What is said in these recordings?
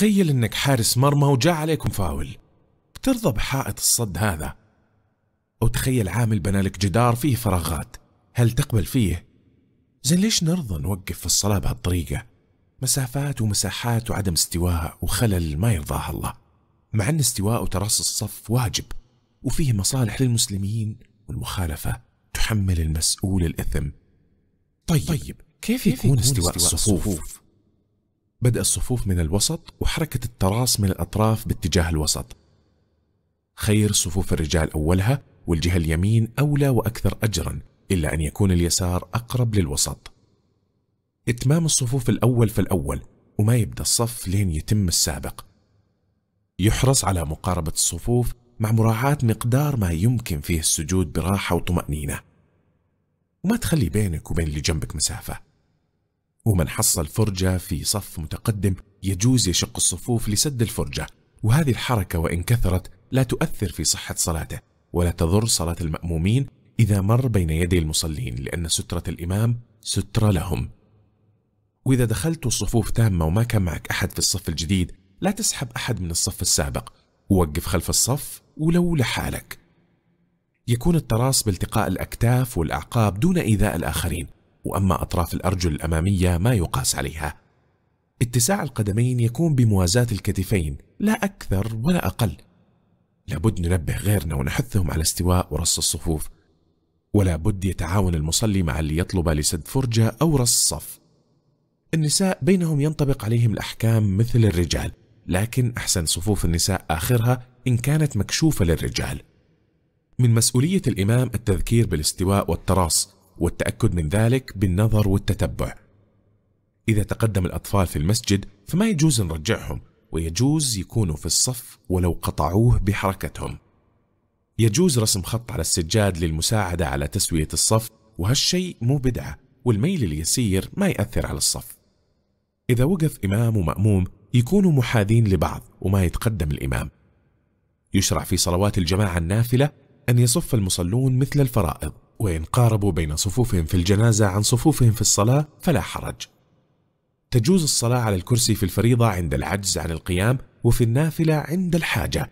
تخيل انك حارس مرمى وجاء عليكم فاول بترضى بحائط الصد هذا أو تخيل عامل بنالك جدار فيه فراغات هل تقبل فيه؟ زين ليش نرضى نوقف في الصلاة بهالطريقة؟ مسافات ومساحات وعدم استواء وخلل ما يرضاه الله مع أن استواء وترأس الصف واجب وفيه مصالح للمسلمين والمخالفة تحمل المسؤول الإثم طيب, طيب كيف يكون, يكون استواء, استواء الصفوف؟ بدأ الصفوف من الوسط وحركة التراس من الأطراف باتجاه الوسط خير صفوف الرجال أولها والجهة اليمين أولى وأكثر أجرا إلا أن يكون اليسار أقرب للوسط إتمام الصفوف الأول فالأول وما يبدأ الصف لين يتم السابق يحرص على مقاربة الصفوف مع مراعاة مقدار ما يمكن فيه السجود براحة وطمأنينة وما تخلي بينك وبين اللي جنبك مسافة ومن حصل فرجة في صف متقدم يجوز يشق الصفوف لسد الفرجة وهذه الحركة وإن كثرت لا تؤثر في صحة صلاته ولا تضر صلاة المأمومين إذا مر بين يدي المصلين لأن سترة الإمام سترة لهم وإذا دخلت الصفوف تامة وما كان معك أحد في الصف الجديد لا تسحب أحد من الصف السابق ووقف خلف الصف ولو لحالك يكون التراص بالتقاء الأكتاف والأعقاب دون إيذاء الآخرين وأما أطراف الأرجل الأمامية ما يقاس عليها اتساع القدمين يكون بموازاة الكتفين لا أكثر ولا أقل لابد ننبه غيرنا ونحثهم على استواء ورص الصفوف ولا بد يتعاون المصلي مع اللي يطلب لسد فرجة أو رص صف النساء بينهم ينطبق عليهم الأحكام مثل الرجال لكن أحسن صفوف النساء آخرها إن كانت مكشوفة للرجال من مسؤولية الإمام التذكير بالاستواء والتراص والتأكد من ذلك بالنظر والتتبع إذا تقدم الأطفال في المسجد فما يجوز نرجعهم ويجوز يكونوا في الصف ولو قطعوه بحركتهم يجوز رسم خط على السجاد للمساعدة على تسوية الصف وهالشيء مو بدعة والميل اليسير ما يأثر على الصف إذا وقف إمام ومأموم يكونوا محاذين لبعض وما يتقدم الإمام يشرع في صلوات الجماعة النافلة أن يصف المصلون مثل الفرائض وإن قاربوا بين صفوفهم في الجنازة عن صفوفهم في الصلاة فلا حرج. تجوز الصلاة على الكرسي في الفريضة عند العجز عن القيام وفي النافلة عند الحاجة.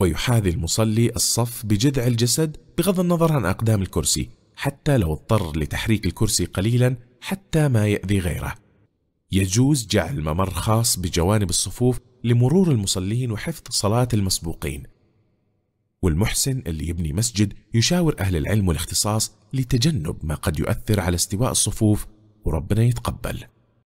ويحاذي المصلي الصف بجذع الجسد بغض النظر عن أقدام الكرسي، حتى لو اضطر لتحريك الكرسي قليلا حتى ما يأذي غيره. يجوز جعل ممر خاص بجوانب الصفوف لمرور المصلين وحفظ صلاة المسبوقين. والمحسن اللي يبني مسجد يشاور أهل العلم والاختصاص لتجنب ما قد يؤثر على استواء الصفوف وربنا يتقبل